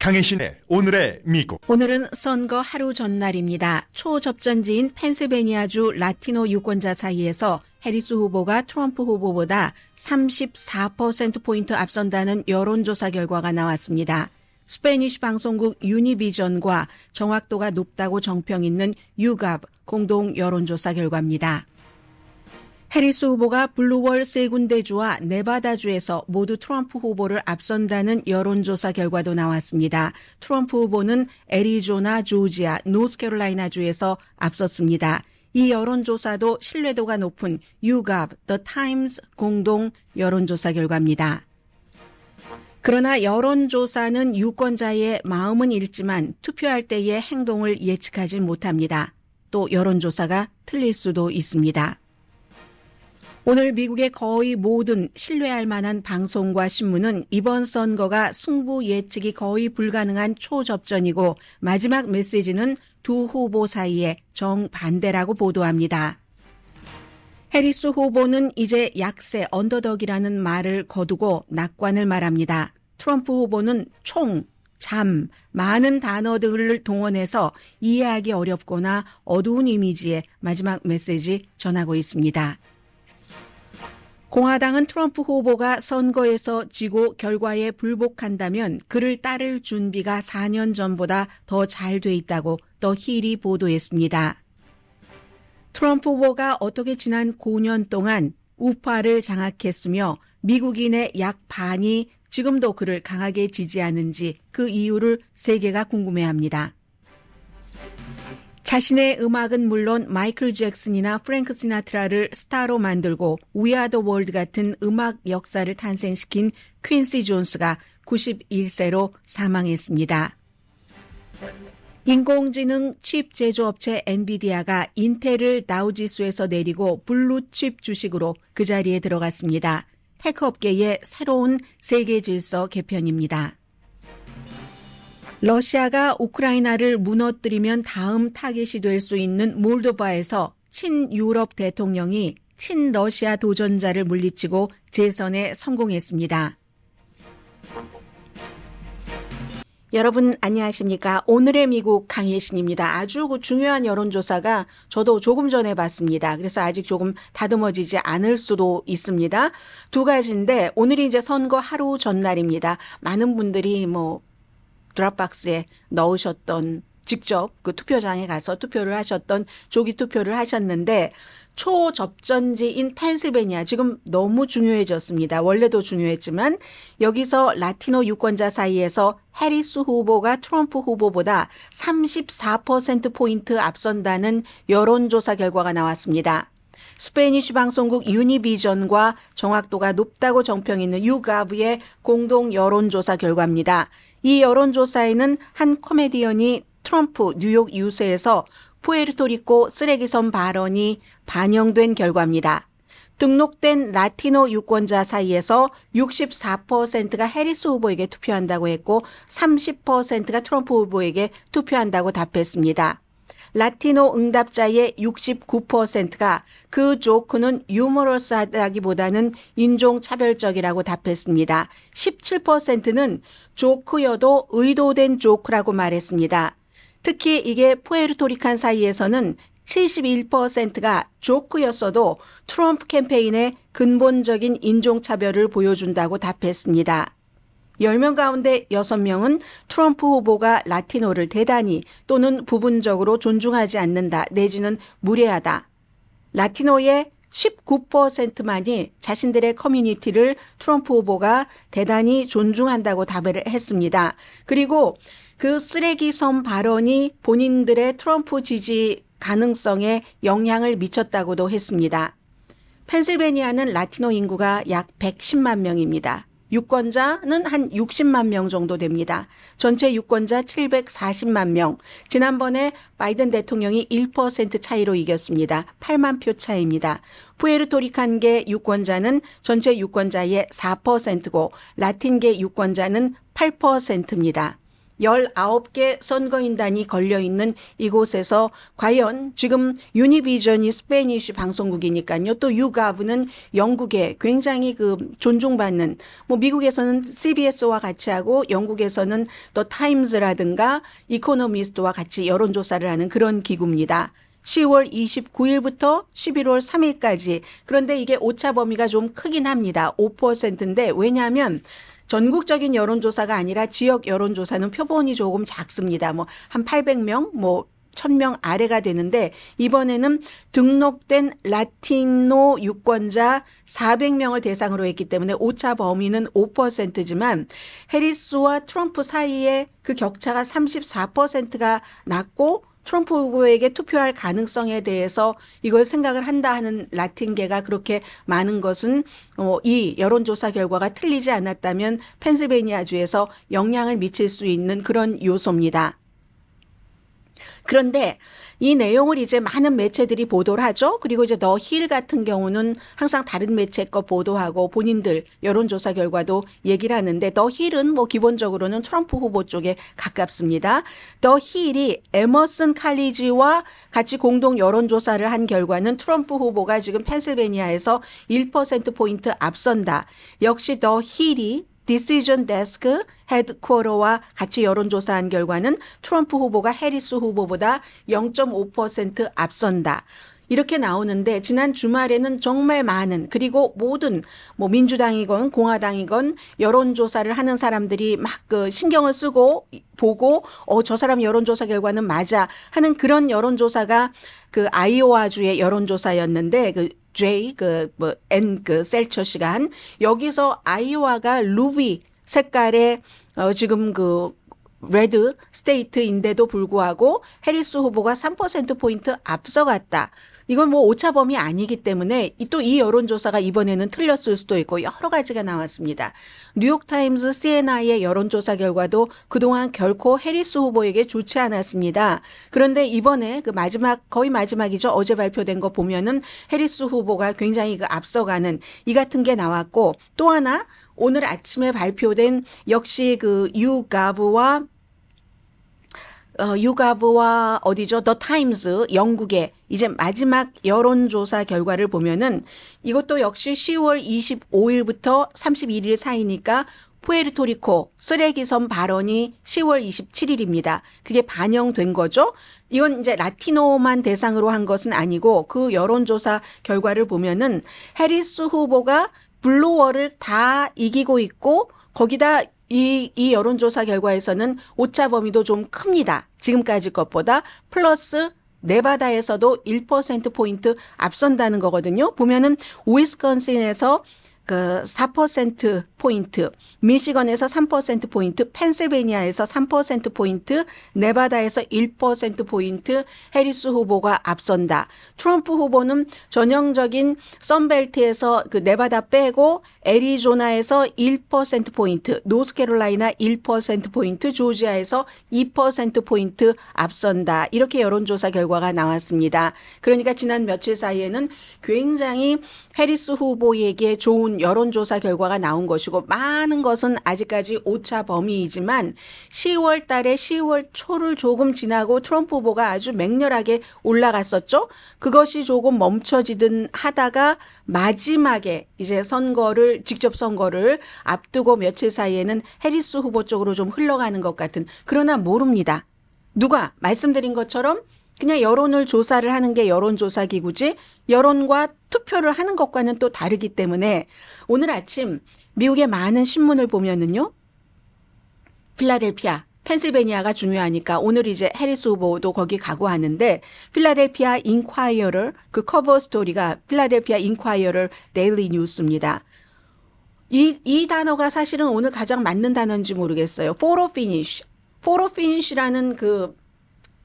강혜신의 오늘의 미국. 오늘은 선거 하루 전날입니다. 초접전지인 펜실베니아주 라티노 유권자 사이에서 해리스 후보가 트럼프 후보보다 34%포인트 앞선다는 여론조사 결과가 나왔습니다. 스페니쉬 방송국 유니비전과 정확도가 높다고 정평 있는 유갑 공동 여론조사 결과입니다. 해리스 후보가 블루월 세 군데주와 네바다주에서 모두 트럼프 후보를 앞선다는 여론조사 결과도 나왔습니다. 트럼프 후보는 애리조나, 조지아, 노스캐롤라이나주에서 앞섰습니다. 이 여론조사도 신뢰도가 높은 유 o u g o v t 공동 여론조사 결과입니다. 그러나 여론조사는 유권자의 마음은 읽지만 투표할 때의 행동을 예측하지 못합니다. 또 여론조사가 틀릴 수도 있습니다. 오늘 미국의 거의 모든 신뢰할 만한 방송과 신문은 이번 선거가 승부 예측이 거의 불가능한 초접전이고 마지막 메시지는 두 후보 사이에 정반대라고 보도합니다. 해리스 후보는 이제 약세 언더덕이라는 말을 거두고 낙관을 말합니다. 트럼프 후보는 총, 잠, 많은 단어들을 동원해서 이해하기 어렵거나 어두운 이미지에 마지막 메시지 전하고 있습니다. 공화당은 트럼프 후보가 선거에서 지고 결과에 불복한다면 그를 따를 준비가 4년 전보다 더 잘 돼 있다고 더 힐이 보도했습니다. 트럼프 후보가 어떻게 지난 9년 동안 우파를 장악했으며 미국인의 약 반이 지금도 그를 강하게 지지하는지 그 이유를 세계가 궁금해합니다. 자신의 음악은 물론 마이클 잭슨이나 프랭크 시나트라를 스타로 만들고 위아더 월드 같은 음악 역사를 탄생시킨 퀸시 존스가 91세로 사망했습니다. 인공지능 칩 제조업체 엔비디아가 인텔을 다우지수에서 내리고 블루칩 주식으로 그 자리에 들어갔습니다. 테크업계의 새로운 세계 질서 개편입니다. 러시아가 우크라이나를 무너뜨리면 다음 타겟이 될 수 있는 몰도바에서 친유럽 대통령이 친러시아 도전자를 물리치고 재선에 성공했습니다. 여러분 안녕하십니까? 오늘의 미국 강예신입니다. 아주 그 중요한 여론조사가 저도 조금 전에 봤습니다. 그래서 아직 조금 다듬어지지 않을 수도 있습니다. 두 가지인데 오늘이 이제 선거 하루 전날입니다. 많은 분들이 뭐 드랍박스에 넣으셨던 직접 그 투표장에 가서 투표를 하셨던 조기 투표를 하셨는데 초접전지인 펜실베니아 지금 너무 중요해졌습니다. 원래도 중요했지만 여기서 라티노 유권자 사이에서 해리스 후보가 트럼프 후보보다 34% 포인트 앞선다는 여론조사 결과가 나왔습니다. 스페니쉬 방송국 유니비전과 정확도가 높다고 정평있는 유가브의 공동 여론조사 결과입니다. 이 여론조사에는 한 코미디언이 트럼프 뉴욕 유세에서 푸에르토리코 쓰레기선 발언이 반영된 결과입니다. 등록된 라티노 유권자 사이에서 64%가 해리스 후보에게 투표한다고 했고 30%가 트럼프 후보에게 투표한다고 답했습니다. 라티노 응답자의 69%가 그 조크는 유머러스하다기보다는 인종차별적이라고 답했습니다. 17%는 조크여도 의도된 조크라고 말했습니다. 특히 이게 푸에르토리칸 사이에서는 71%가 조크였어도 트럼프 캠페인의 근본적인 인종차별을 보여준다고 답했습니다. 10명 가운데 6명은 트럼프 후보가 라티노를 대단히 또는 부분적으로 존중하지 않는다 내지는 무례하다. 라티노의 19%만이 자신들의 커뮤니티를 트럼프 후보가 대단히 존중한다고 답을 했습니다. 그리고 그 쓰레기 섬 발언이 본인들의 트럼프 지지 가능성에 영향을 미쳤다고도 했습니다. 펜실베니아는 라티노 인구가 약 110만 명입니다. 유권자는 한 60만 명 정도 됩니다. 전체 유권자 740만 명. 지난번에 바이든 대통령이 1% 차이로 이겼습니다. 8만 표 차이입니다. 푸에르토리칸계 유권자는 전체 유권자의 4%고 라틴계 유권자는 8%입니다. 열아홉 개 선거인단이 걸려있는 이곳에서 과연 지금 유니비전이 스페니쉬 방송국이니까요. 또 유가브는 영국에 굉장히 그 존중받는 뭐 미국에서는 CBS와 같이 하고 영국에서는 더 타임즈라든가 이코노미스트와 같이 여론조사를 하는 그런 기구입니다. 10월 29일부터 11월 3일까지. 그런데 이게 오차 범위가 좀 크긴 합니다. 5%인데 왜냐하면 전국적인 여론조사가 아니라 지역 여론조사는 표본이 조금 작습니다. 뭐 한 800명, 뭐 1000명 뭐 아래가 되는데 이번에는 등록된 라틴노 유권자 400명을 대상으로 했기 때문에 오차 범위는 5%지만 해리스와 트럼프 사이에 그 격차가 34%가 낮고 트럼프 후보에게 투표할 가능성에 대해서 이걸 생각을 한다 하는 라틴계가 그렇게 많은 것은 어, 이 여론조사 결과가 틀리지 않았다면 펜실베니아주에서 영향을 미칠 수 있는 그런 요소입니다. 그런데 이 내용을 이제 많은 매체들이 보도를 하죠. 그리고 이제 더 힐 같은 경우는 항상 다른 매체 거 보도하고 본인들 여론조사 결과도 얘기를 하는데 더 힐은 뭐 기본적으로는 트럼프 후보 쪽에 가깝습니다. 더 힐이 에머슨 칼리지와 같이 공동 여론조사를 한 결과는 트럼프 후보가 지금 펜실베니아에서 1%포인트 앞선다. 역시 더 힐이 디시전 데스크 헤드쿼터와 같이 여론조사한 결과는 트럼프 후보가 해리스 후보보다 0.5% 앞선다. 이렇게 나오는데 지난 주말에는 정말 많은 그리고 모든 뭐 민주당이건 공화당이건 여론조사를 하는 사람들이 막 그 신경을 쓰고 보고 어 저 사람 여론조사 결과는 맞아 하는 그런 여론조사가 그 아이오와주의 여론조사였는데 그 J 그뭐 엔그 셀처 시간 여기서 아이오와가 루비 색깔의 어 지금 그 레드 스테이트인데도 불구하고 해리스 후보가 3%포인트 앞서갔다. 이건 뭐 오차범위 아니기 때문에 또 이 여론조사가 이번에는 틀렸을 수도 있고 여러 가지가 나왔습니다. 뉴욕타임즈 CNI의 여론조사 결과도 그동안 결코 해리스 후보에게 좋지 않았습니다. 그런데 이번에 그 마지막 거의 마지막이죠. 어제 발표된 거 보면은 해리스 후보가 굉장히 그 앞서가는 이 같은 게 나왔고 또 하나 오늘 아침에 발표된 역시 그 유가브와 어, 유가브와 어디죠? 더 타임즈 영국의 이제 마지막 여론조사 결과를 보면은 이것도 역시 10월 25일부터 31일 사이니까 푸에르토리코 쓰레기섬 발언이 10월 27일입니다. 그게 반영된 거죠. 이건 이제 라티노만 대상으로 한 것은 아니고 그 여론조사 결과를 보면은 해리스 후보가 블로워를 다 이기고 있고 거기다 이, 이 여론조사 결과에서는 오차 범위도 좀 큽니다. 지금까지 것보다 플러스 네바다에서도 1%포인트 앞선다는 거거든요. 보면은 오이스컨신에서 그4% 포인트, 미시건에서 3% 포인트, 펜실베니아에서 3% 포인트, 네바다에서 1% 포인트 해리스 후보가 앞선다. 트럼프 후보는 전형적인 썬벨트에서 그 네바다 빼고 애리조나에서 1% 포인트, 노스캐롤라이나 1% 포인트, 조지아에서 2% 포인트 앞선다. 이렇게 여론조사 결과가 나왔습니다. 그러니까 지난 며칠 사이에는 굉장히 해리스 후보에게 좋은 여론조사 결과가 나온 것이고 많은 것은 아직까지 오차 범위이지만 10월 달에 10월 초를 조금 지나고 트럼프 후보가 아주 맹렬하게 올라갔었죠. 그것이 조금 멈춰지든 하다가 마지막에 이제 선거를 직접 선거를 앞두고 며칠 사이에는 해리스 후보 쪽으로 좀 흘러가는 것 같은 그러나 모릅니다. 누가 말씀드린 것처럼 그냥 여론을 조사를 하는 게 여론조사 기구지 여론과 투표를 하는 것과는 또 다르기 때문에 오늘 아침 미국의 많은 신문을 보면은요. 필라델피아, 펜실베니아가 중요하니까 오늘 이제 해리스 후보도 거기 가고 하는데 필라델피아 인콰이어를 그 커버 스토리가 필라델피아 인콰이어를 데일리 뉴스입니다. 이, 이 단어가 사실은 오늘 가장 맞는 단어인지 모르겠어요. 포로 피니쉬. 포로 피니쉬라는 그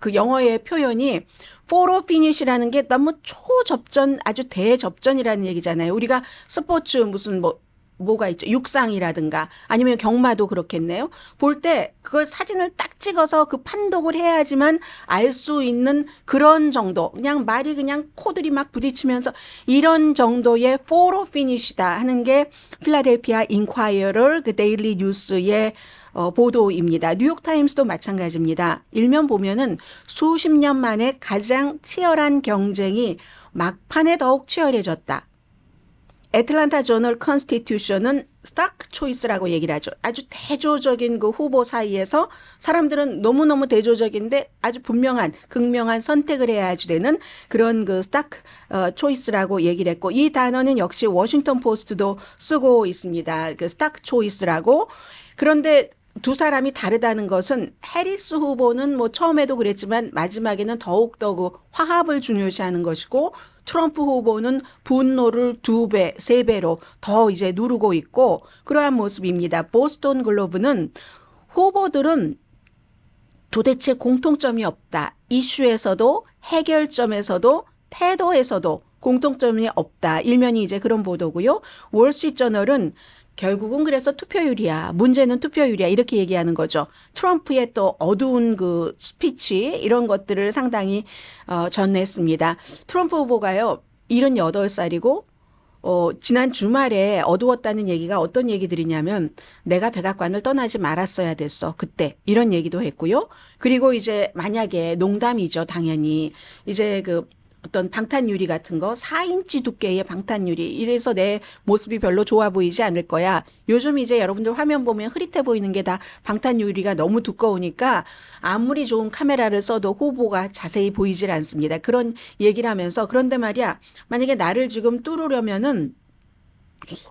그 영어의 표현이 for f 포로 피니시라는 게 너무 초접전 아주 대접전이라는 얘기잖아요. 우리가 스포츠 무슨 뭐 뭐가 있죠? 육상이라든가 아니면 경마도 그렇겠네요. 볼 때 그걸 사진을 딱 찍어서 그 판독을 해야지만 알 수 있는 그런 정도. 그냥 말이 그냥 코들이 막 부딪히면서 이런 정도의 for f 포로 피니시다 하는 게 필라델피아 인콰이어를 그 데일리 뉴스에 어, 보도입니다. 뉴욕타임스도 마찬가지입니다. 일면 보면은 수십 년 만에 가장 치열한 경쟁이 막판에 더욱 치열해졌다. 애틀란타 저널 컨스티튜션은 스타크 초이스라고 얘기를 하죠. 아주 대조적인 그 후보 사이에서 사람들은 너무너무 대조적인데 아주 분명한 극명한 선택을 해야지 되는 그런 그 스타크 어, 초이스라고 얘기를 했고 이 단어는 역시 워싱턴 포스트도 쓰고 있습니다. 그 스타크 초이스라고 그런데 두 사람이 다르다는 것은 해리스 후보는 뭐 처음에도 그랬지만 마지막에는 더욱더 그 화합을 중요시하는 것이고 트럼프 후보는 분노를 두 배, 세 배로 더 이제 누르고 있고 그러한 모습입니다. 보스톤 글로브는 후보들은 도대체 공통점이 없다. 이슈에서도 해결점에서도 태도에서도 공통점이 없다. 일면이 이제 그런 보도고요. 월스트리트저널은 결국은 그래서 투표율이야. 문제는 투표율이야. 이렇게 얘기하는 거죠. 트럼프의 또 어두운 그 스피치 이런 것들을 상당히 어, 전했습니다. 트럼프 후보가요. 78살이고 어, 지난 주말에 어두웠다는 얘기가 어떤 얘기들이냐면 내가 백악관을 떠나지 말았어야 됐어. 그때 이런 얘기도 했고요. 그리고 이제 만약에 농담이죠. 당연히 이제 그 어떤 방탄 유리 같은 거 4인치 두께의 방탄 유리 이래서 내 모습이 별로 좋아 보이지 않을 거야. 요즘 이제 여러분들 화면 보면 흐릿해 보이는 게 다 방탄 유리가 너무 두꺼우니까 아무리 좋은 카메라를 써도 후보가 자세히 보이질 않습니다. 그런 얘기를 하면서 그런데 말이야. 만약에 나를 지금 뚫으려면은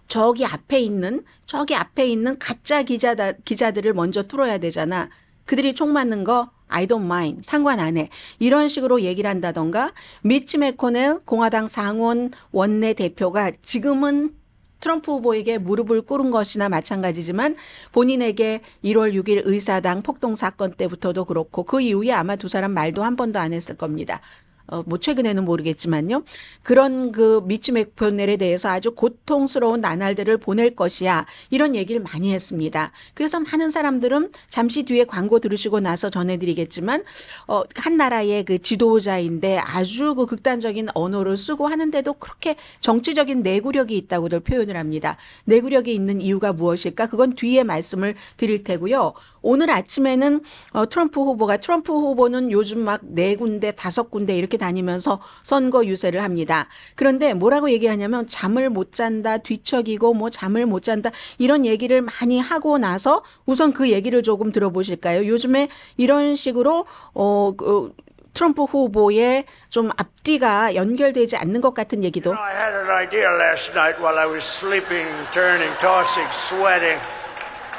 저기 앞에 있는 저기 앞에 있는 가짜 기자 다 기자들을 먼저 뚫어야 되잖아. 그들이 총 맞는 거 I don't mind. 상관 안 해. 이런 식으로 얘기를 한다던가 미치 메코넬 공화당 상원 원내 대표가 지금은 트럼프 후보에게 무릎을 꿇은 것이나 마찬가지지만 본인에게 1월 6일 의사당 폭동 사건 때부터도 그렇고 그 이후에 아마 두 사람 말도 한 번도 안 했을 겁니다. 어, 뭐 최근에는 모르겠지만요. 그런 그 미츠 맥코넬에 대해서 아주 고통스러운 나날들을 보낼 것이야. 이런 얘기를 많이 했습니다. 그래서 많은 사람들은 잠시 뒤에 광고 들으시고 나서 전해드리겠지만 어, 한 나라의 그 지도자인데 아주 그 극단적인 언어를 쓰고 하는데도 그렇게 정치적인 내구력이 있다고들 표현을 합니다. 내구력이 있는 이유가 무엇일까? 그건 뒤에 말씀을 드릴 테고요. 오늘 아침에는 어, 트럼프 후보가 트럼프 후보는 요즘 막 네 군데 다섯 군데 이렇게 다니면서 선거 유세를 합니다. 그런데 뭐라고 얘기하냐면 잠을 못 잔다 뒤척이고 뭐 잠을 못 잔다 이런 얘기를 많이 하고 나서 우선 그 얘기를 조금 들어보실까요? 요즘에 이런 식으로 어, 그, 트럼프 후보의 좀 앞뒤가 연결되지 않는 것 같은 얘기도. You know, I had an idea last night while I was sleeping, turning, tossing, sweating.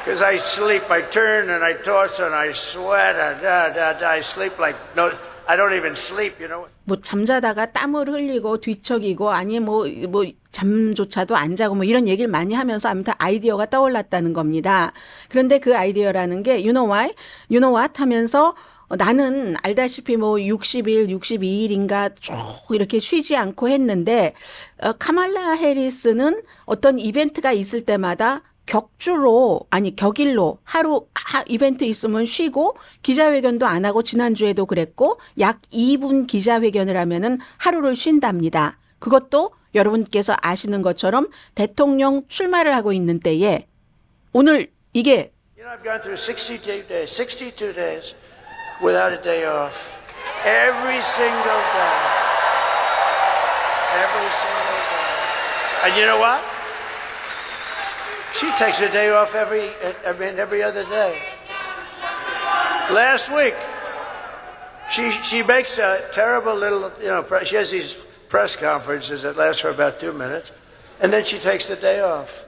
Because I sleep, I turn and I toss and I sweat and da, da, da. I sleep like no, I don't even sleep, you know. 뭐 잠자다가 땀을 흘리고 뒤척이고 아니 뭐뭐 뭐 잠조차도 안 자고 뭐 이런 얘기를 많이 하면서 아무튼 아이디어가 떠올랐다는 겁니다. 그런데 그 아이디어라는 게 you know why? you know what 하면서 나는 알다시피 뭐 60일, 62일인가 쭉 이렇게 쉬지 않고 했는데 어, 카말라 해리스는 어떤 이벤트가 있을 때마다 격주로 아니 격일로 하루 하, 이벤트 있으면 쉬고 기자회견도 안 하고 지난주에도 그랬고 약 2분 기자회견을 하면은 하루를 쉰답니다. 그것도 여러분께서 아시는 것처럼 대통령 출마를 하고 있는 때에 오늘 이게 And you know what? She takes a day off every, I mean, every other day. Last week, she, she makes a terrible little, you know, she has these press conferences that last for about two minutes, and then she takes the day off.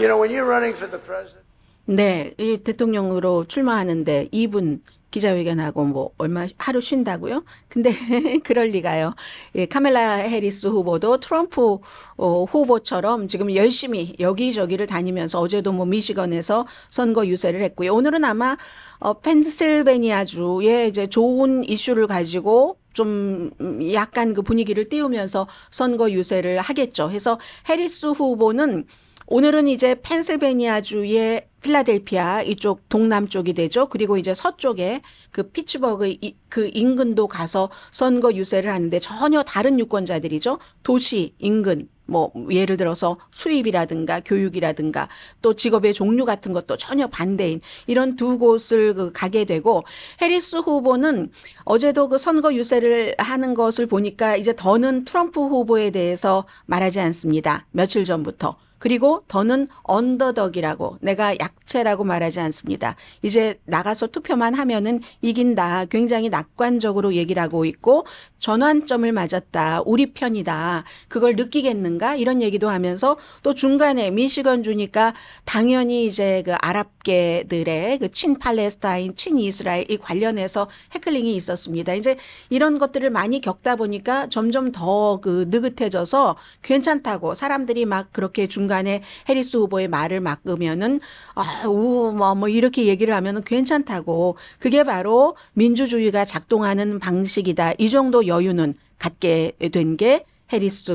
You know, when you're running for the president. 네, 이 대통령으로 출마하는데 2분 기자회견하고 뭐 얼마 하루 쉰다고요? 근데 그럴 리가요. 예, 카멜라 해리스 후보도 트럼프 어, 후보처럼 지금 열심히 여기저기를 다니면서 어제도 뭐 미시건에서 선거 유세를 했고요. 오늘은 아마 어, 펜실베니아주의 이제 좋은 이슈를 가지고 좀 음, 약간 그 분위기를 띄우면서 선거 유세를 하겠죠. 해서 해리스 후보는 오늘은 이제 펜실베니아주의 필라델피아 이쪽 동남쪽이 되죠. 그리고 이제 서쪽에 그 피츠버그 이, 그 인근도 가서 선거 유세를 하는데 전혀 다른 유권자들이죠. 도시 인근 뭐 예를 들어서 수입이라든가 교육이라든가 또 직업의 종류 같은 것도 전혀 반대인 이런 두 곳을 그 가게 되고 해리스 후보는 어제도 그 선거 유세를 하는 것을 보니까 이제 더는 트럼프 후보에 대해서 말하지 않습니다. 며칠 전부터 그리고 더는 언더덕이라고 내가 약체라고 말하지 않습니다. 이제 나가서 투표만 하면은 이긴다. 굉장히 낙관적으로 얘기를 하고 있고 전환점을 맞았다. 우리 편이다. 그걸 느끼겠는가? 이런 얘기도 하면서 또 중간에 미시건 주니까 당연히 이제 그 아랍계들의 그 친팔레스타인, 친이스라엘 이 관련해서 해클링이 있었습니다. 이제 이런 것들을 많이 겪다 보니까 점점 더 그 느긋해져서 괜찮다고 사람들이 막 그렇게 중 중간에 해리스 후보의 말을 막으면은 아, 우뭐뭐 뭐 이렇게 얘기를 하면은 괜찮다고 그게 바로 민주주의가 작동하는 방식이다. 이 정도 여유는 갖게 된 게 해리스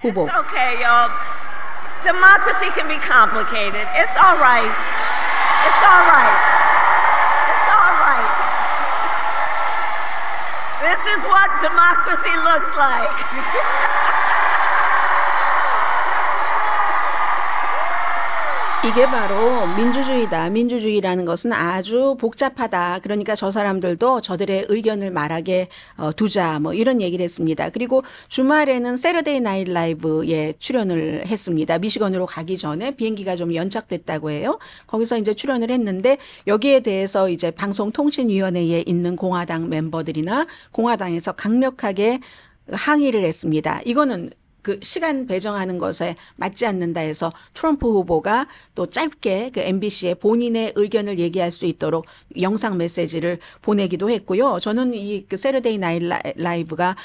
후보. It's okay, y'all. Democracy can be complicated. It's all right. It's all right. It's all right. This is what democracy looks like. 이게 바로 민주주의다. 민주주의라는 것은 아주 복잡하다. 그러니까 저 사람들도 저들의 의견을 말하게 어, 두자. 뭐 이런 얘기를 했습니다. 그리고 주말에는 세러데이 나이 라이브에 출연을 했습니다. 미시건으로 가기 전에 비행기가 좀 연착됐다고 해요. 거기서 이제 출연을 했는데 여기에 대해서 이제 방송통신위원회에 있는 공화당 멤버들이나 공화당에서 강력하게 항의를 했습니다. 이거는 그 시간 배정하는 것에 맞지 않는다 해서 트럼프 후보가 또 짧게 그 MBC에 본인의 의견을 얘기할 수 있도록 영상 메시지를 보내기도 했고요. 저는 이그 세르데이 나이 라이브가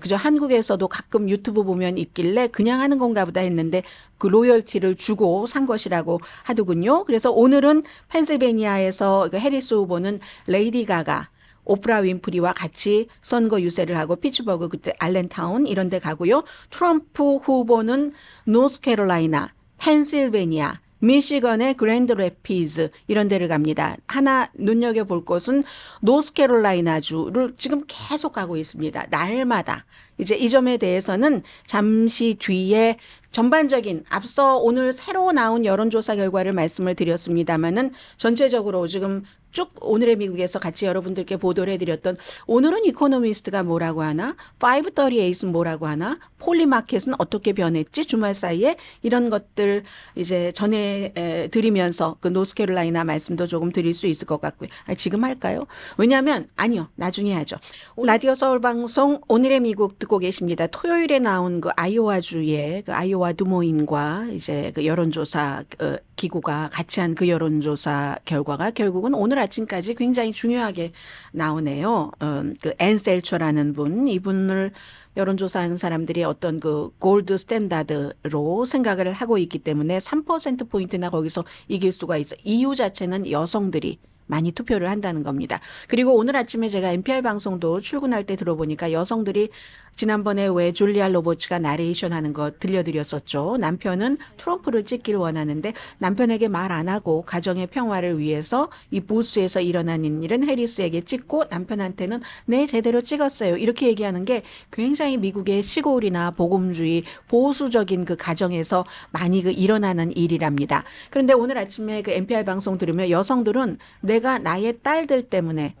그저 한국에서도 가끔 유튜브 보면 있길래 그냥 하는 건가 보다 했는데 그 로열티를 주고 산 것이라고 하더군요. 그래서 오늘은 펜실베니아에서 그 해리스 후보는 레이디 가가 오프라 윈프리와 같이 선거 유세를 하고 피츠버그 그때 알렌타운 이런 데 가고요. 트럼프 후보는 노스캐롤라이나, 펜실베니아, 미시건의 그랜드 래피즈 이런 데를 갑니다. 하나 눈여겨볼 곳은 노스캐롤라이나주를 지금 계속 가고 있습니다. 날마다 이제 이 점에 대해서는 잠시 뒤에 전반적인 앞서 오늘 새로 나온 여론조사 결과를 말씀을 드렸습니다마는 전체적으로 지금 쭉 오늘의 미국에서 같이 여러분들께 보도를 해드렸던 오늘은 이코노미스트가 뭐라고 하나, 538은 뭐라고 하나, 폴리마켓은 어떻게 변했지 주말 사이에 이런 것들 이제 전해 드리면서 그 노스캐롤라이나 말씀도 조금 드릴 수 있을 것 같고요. 아 지금 할까요? 왜냐하면 아니요 나중에 하죠. 라디오 서울 방송 오늘의 미국 듣 듣고 계십니다. 토요일에 나온 그 아이오와주의 그 아이오와 두모인과 이제 그 여론조사 어, 기구가 같이 한 그 여론조사 결과가 결국은 오늘 아침까지 굉장히 중요하게 나오네요. 어, 그 앤셀처라는 분, 이분을 여론조사하는 사람들이 어떤 그 골드 스탠다드로 생각을 하고 있기 때문에 3%포인트나 거기서 이길 수가 있어. 이유 자체는 여성들이 많이 투표를 한다는 겁니다. 그리고 오늘 아침에 제가 NPR 방송도 출근할 때 들어보니까 여성들이 지난번에 왜 줄리아 로버츠가 나레이션 하는 거 들려드렸었죠. 남편은 트럼프를 찍길 원하는데 남편에게 말 안 하고 가정의 평화를 위해서 이보스에서 일어난 일은 해리스에게 찍고 남편한테는 네 제대로 찍었어요. 이렇게 얘기하는 게 굉장히 미국의 시골이나 보금주의 보수적인 그 가정에서 많이 그 일어나는 일이랍니다. 그런데 오늘 아침에 그 NPR 방송 들으면 여성들은 내 네, 내가 나의 딸들 때문에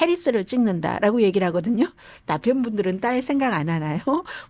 해리스를 찍는다라고 얘기를 하거든요. 남편분들은 딸 생각 안 하나요?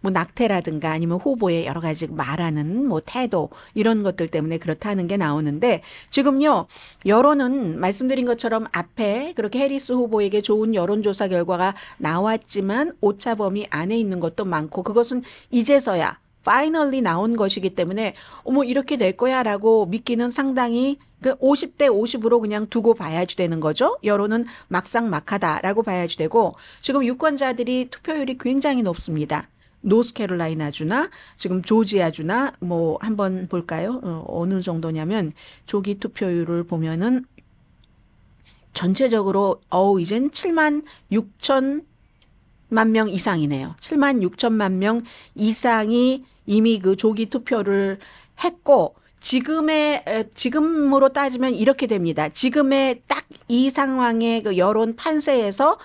뭐 낙태라든가 아니면 호보의 여러 가지 말하는 뭐 태도 이런 것들 때문에 그렇다는 게 나오는데 지금요 여론은 말씀드린 것처럼 앞에 그렇게 해리스 후보에게 좋은 여론조사 결과가 나왔지만 오차 범위 안에 있는 것도 많고 그것은 이제서야 파이널리 나온 것이기 때문에 어머 이렇게 될 거야라고 믿기는 상당히 그 50대 50으로 그냥 두고 봐야지 되는 거죠. 여론은 막상막하다라고 봐야지 되고 지금 유권자들이 투표율이 굉장히 높습니다. 노스캐롤라이나주나 지금 조지아주나 뭐 한번 볼까요? 어, 느 정도냐면 조기 투표율을 보면은 전체적으로 어우 이젠 7만 6천만 명 이상이네요. 7만 6천만 명 이상이 이미 그 조기 투표를 했고 지금의 지금으로 따지면 이렇게 됩니다. 지금의 딱 이 상황의 그 여론 판세에서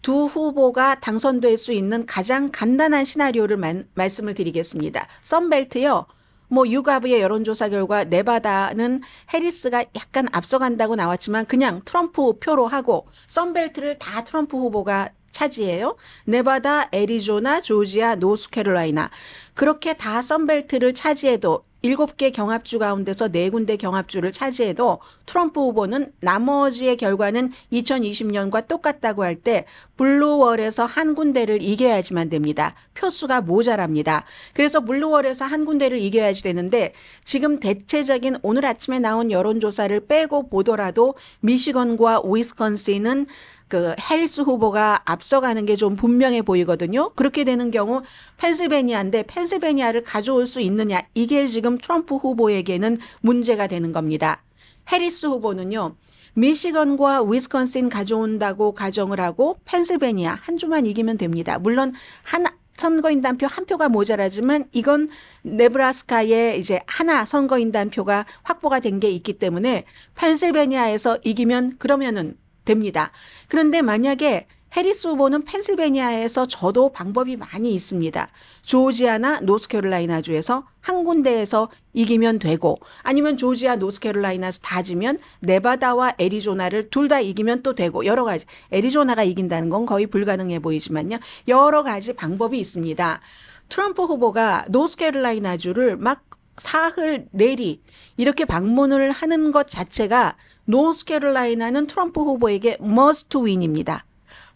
두 후보가 당선될 수 있는 가장 간단한 시나리오를 만, 말씀을 드리겠습니다. 썬벨트요. 뭐유가브의 여론조사 결과 네바다는 해리스가 약간 앞서간다고 나왔지만 그냥 트럼프 표로 하고 썬벨트를 다 트럼프 후보가 차지해요. 네바다, 애리조나, 조지아, 노스캐롤라이나 그렇게 다 썬벨트를 차지해도 일곱 개 경합주 가운데서 네군데 경합주를 차지해도 트럼프 후보는 나머지의 결과는 2020년과 똑같다고 할 때 블루월에서 한 군데를 이겨야지만 됩니다. 표수가 모자랍니다. 그래서 블루월에서 한 군데를 이겨야지 되는데 지금 대체적인 오늘 아침에 나온 여론조사를 빼고 보더라도 미시건과 오이스컨시는 그헬스 후보가 앞서가는 게 좀 분명해 보이거든요. 그렇게 되는 경우 펜실베니아인데 펜실베니아를 가져올 수 있느냐 이게 지금 트럼프 후보에게는 문제가 되는 겁니다. 해리스 후보는요. 미시건과 위스콘신 가져온다고 가정을 하고 펜실베니아 한 주만 이기면 됩니다. 물론 한 선거인단표 한 표가 모자라지만 이건 네브라스카에 이제 하나 선거인단표가 확보가 된 게 있기 때문에 펜실베니아에서 이기면 그러면은 됩니다. 그런데 만약에 해리스 후보는 펜실베니아에서 저도 방법이 많이 있습니다. 조지아나 노스캐롤라이나주에서 한 군데에서 이기면 되고 아니면 조지아 노스캐롤라이나에서 다 지면 네바다와 애리조나를 둘 다 이기면 또 되고 여러 가지 애리조나가 이긴다는 건 거의 불가능해 보이지만요. 여러 가지 방법이 있습니다. 트럼프 후보가 노스캐롤라이나주를 막 사흘 내리 이렇게 방문을 하는 것 자체가 노스캐롤라이나는 트럼프 후보에게 머스트 윈입니다.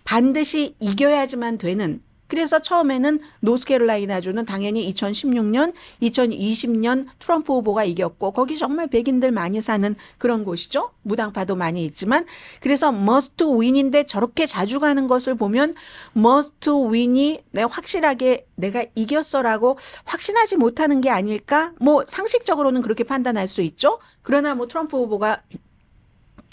반드시 이겨야지만 되는 그래서 처음에는 노스캐롤라이나주는 당연히 2016년, 2020년 트럼프 후보가 이겼고 거기 정말 백인들 많이 사는 그런 곳이죠. 무당파도 많이 있지만 그래서 머스트 t w 인데 저렇게 자주 가는 것을 보면 머스트 t w 이내 확실하게 내가 이겼어라고 확신하지 못하는 게 아닐까? 뭐 상식적으로는 그렇게 판단할 수 있죠. 그러나 뭐 트럼프 후보가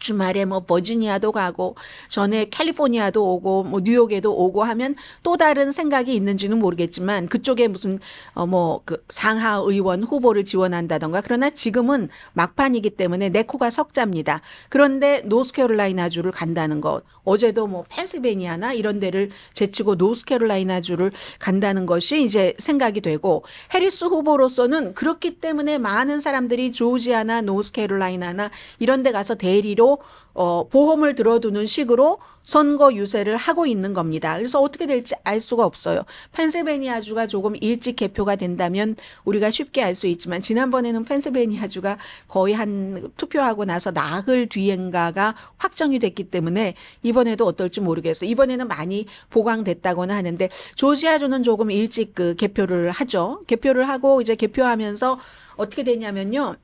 주말에 뭐 버지니아도 가고 전에 캘리포니아도 오고 뭐 뉴욕에도 오고 하면 또 다른 생각이 있는지는 모르겠지만 그쪽에 무슨 어 뭐 그 상하 의원 후보를 지원한다던가 그러나 지금은 막판이기 때문에 내 코가 석자입니다. 그런데 노스캐롤라이나주를 간다는 것 어제도 뭐 펜실베니아나 이런 데를 제치고 노스캐롤라이나주를 간다는 것이 이제 생각이 되고 해리스 후보로서는 그렇기 때문에 많은 사람들이 조지아나 노스캐롤라이나나 이런 데 가서 대리로 어, 보험을 들어두는 식으로 선거 유세를 하고 있는 겁니다. 그래서 어떻게 될지 알 수가 없어요. 펜실베니아주가 조금 일찍 개표가 된다면 우리가 쉽게 알 수 있지만 지난번에는 펜실베니아주가 거의 한 투표하고 나서 나흘 뒤엔가가 확정이 됐기 때문에 이번에도 어떨지 모르겠어. 요 이번에는 많이 보강됐다거나 하는데 조지아주는 조금 일찍 그 개표를 하죠. 개표를 하고 이제 개표하면서 어떻게 되냐면요.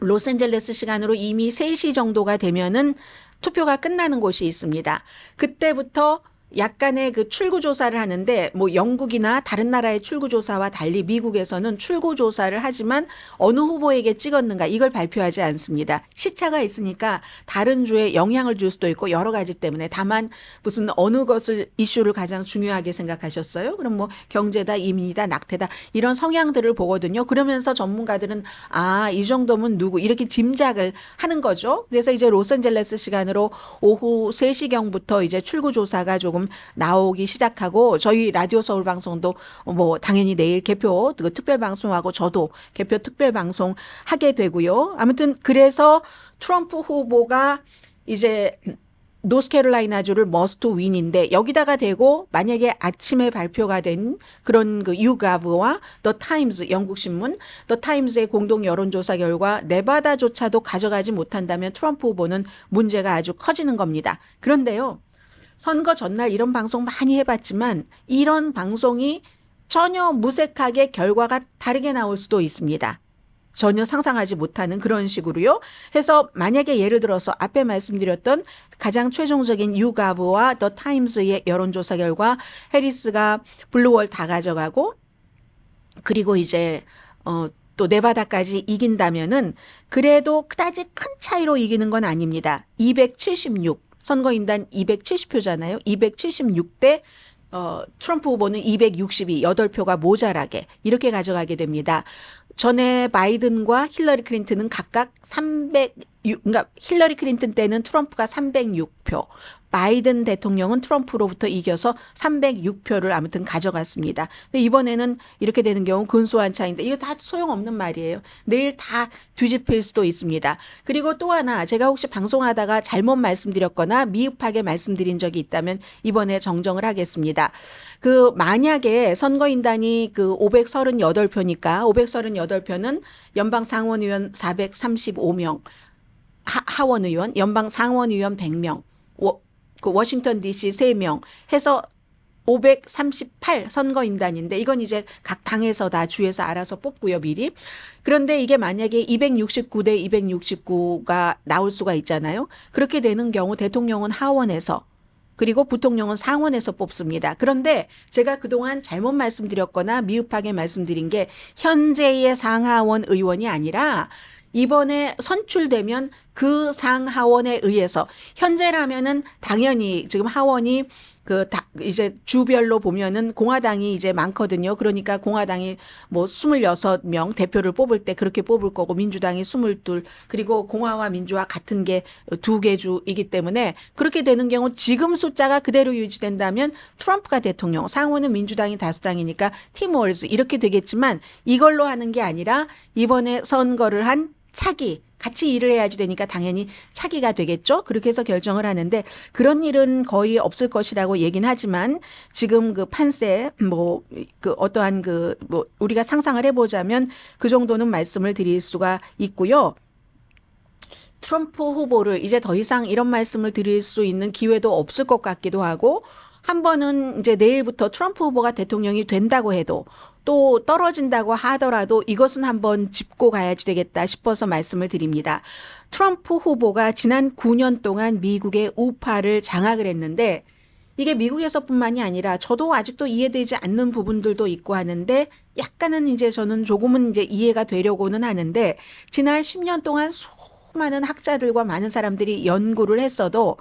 로스앤젤레스 시간으로 이미 3시 정도가 되면은 투표가 끝나는 곳이 있습니다. 그때부터 약간의 그 출구 조사를 하는데 뭐 영국이나 다른 나라의 출구 조사와 달리 미국에서는 출구 조사를 하지만 어느 후보에게 찍었는가 이걸 발표하지 않습니다. 시차가 있으니까 다른 주에 영향을 줄 수도 있고 여러 가지 때문에 다만 무슨 어느 것을 이슈를 가장 중요하게 생각하셨어요? 그럼 뭐 경제다, 이민이다, 낙태다 이런 성향들을 보거든요. 그러면서 전문가들은 아, 이 정도면 누구 이렇게 짐작을 하는 거죠. 그래서 이제 로스앤젤레스 시간으로 오후 3시경부터 이제 출구 조사가 조금 조금 나오기 시작하고 저희 라디오 서울 방송도 뭐 당연히 내일 개표 그 특별 방송하고 저도 개표 특별 방송 하게 되고요. 아무튼 그래서 트럼프 후보가 이제 노스캐롤라이나주를 머스트 윈인데 여기다가 대고 만약에 아침에 발표가 된 그런 그 유가브와 더 타임즈 영국 신문 더 타임즈의 공동 여론조사 결과 네바다조차도 가져가지 못한다면 트럼프 후보는 문제가 아주 커지는 겁니다. 그런데요. 선거 전날 이런 방송 많이 해봤지만 이런 방송이 전혀 무색하게 결과가 다르게 나올 수도 있습니다. 전혀 상상하지 못하는 그런 식으로요. 해서 만약에 예를 들어서 앞에 말씀드렸던 가장 최종적인 유가브와 더 타임스의 여론조사 결과 해리스가 블루월 다 가져가고 그리고 이제 어, 또 네바다까지 이긴다면은 그래도 그다지 큰 차이로 이기는 건 아닙니다. 276 선거인단 270표잖아요. 276대 어, 트럼프 후보는 262, 8표가 모자라게 이렇게 가져가게 됩니다. 전에 바이든과 힐러리 클린트는 각각 300, 그러니까 힐러리 클린턴 때는 트럼프가 306표, 바이든 대통령은 트럼프로부터 이겨서 306표를 아무튼 가져갔습니다. 근데 이번에는 이렇게 되는 경우 근소한 차인데 이거 다 소용없는 말이에요. 내일 다 뒤집힐 수도 있습니다. 그리고 또 하나 제가 혹시 방송하다가 잘못 말씀드렸거나 미흡하게 말씀드린 적이 있다면 이번에 정정을 하겠습니다. 그 만약에 선거인단이 그 538표니까 538표는 연방 상원의원 435명 하, 원 의원, 연방 상원 의원 100명, 워, 그 워싱턴 DC 3명 해서 538 선거인단인데 이건 이제 각 당에서 다 주에서 알아서 뽑고요 미리. 그런데 이게 만약에 269대 269가 나올 수가 있잖아요. 그렇게 되는 경우 대통령은 하원에서 그리고 부통령은 상원에서 뽑습니다. 그런데 제가 그동안 잘못 말씀드렸거나 미흡하게 말씀드린 게 현재의 상하원 의원이 아니라 이번에 선출되면 그상 하원에 의해서 현재라면은 당연히 지금 하원이 그 다, 이제 주별로 보면은 공화당이 이제 많거든요. 그러니까 공화당이 뭐2 6명 대표를 뽑을 때 그렇게 뽑을 거고 민주당이 22, 그리고 공화와 민주화 같은 게 두 개 주이기 때문에 그렇게 되는 경우 지금 숫자가 그대로 유지된다면 트럼프가 대통령 상원은 민주당이 다수당이니까 팀월스 이렇게 되겠지만 이걸로 하는 게 아니라 이번에 선거를 한 차기 같이 일을 해야지 되니까 당연히 차기가 되겠죠. 그렇게 해서 결정을 하는데 그런 일은 거의 없을 것이라고 얘기는 하지만 지금 그 판세 뭐 그 어떠한 그 뭐 우리가 상상을 해보자면 그 정도는 말씀을 드릴 수가 있고요. 트럼프 후보를 이제 더 이상 이런 말씀을 드릴 수 있는 기회도 없을 것 같기도 하고 한 번은 이제 내일부터 트럼프 후보가 대통령이 된다고 해도 또 떨어진다고 하더라도 이것은 한번 짚고 가야지 되겠다 싶어서 말씀을 드립니다. 트럼프 후보가 지난 9년 동안 미국의 우파를 장악을 했는데 이게 미국에서뿐만이 아니라 저도 아직도 이해되지 않는 부분들도 있고 하는데 약간은 이제 저는 조금은 이제 이해가 되려고는 하는데 지난 10년 동안 수많은 학자들과 많은 사람들이 연구를 했어도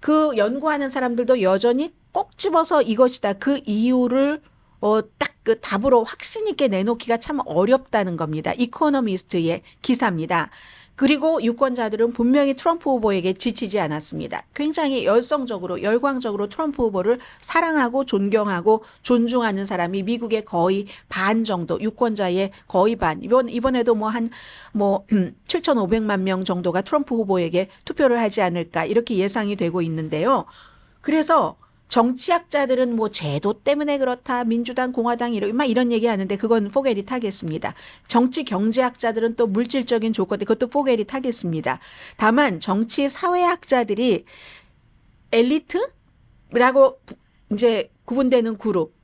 그 연구하는 사람들도 여전히 꼭 집어서 이것이다. 그 이유를 어, 딱 그 답으로 확신 있게 내놓기가 참 어렵다는 겁니다. 이코노미스트의 기사입니다. 그리고 유권자들은 분명히 트럼프 후보에게 지치지 않았습니다. 굉장히 열성적으로 열광적으로 트럼프 후보를 사랑하고 존경하고 존중하는 사람이 미국의 거의 반 정도 유권자의 거의 반 이번 이번에도 뭐 한뭐 뭐 7,500만 음, 명 정도가 트럼프 후보에게 투표를 하지 않을까 이렇게 예상이 되고 있는데요. 그래서 정치학자들은 뭐 제도 때문에 그렇다 민주당 공화당 이런 막 이런 얘기하는데 그건 포겔이 타겠습니다. 정치 경제학자들은 또 물질적인 조건 그것도 포겔이 타겠습니다. 다만 정치 사회학자들이 엘리트라고 이제 구분되는 그룹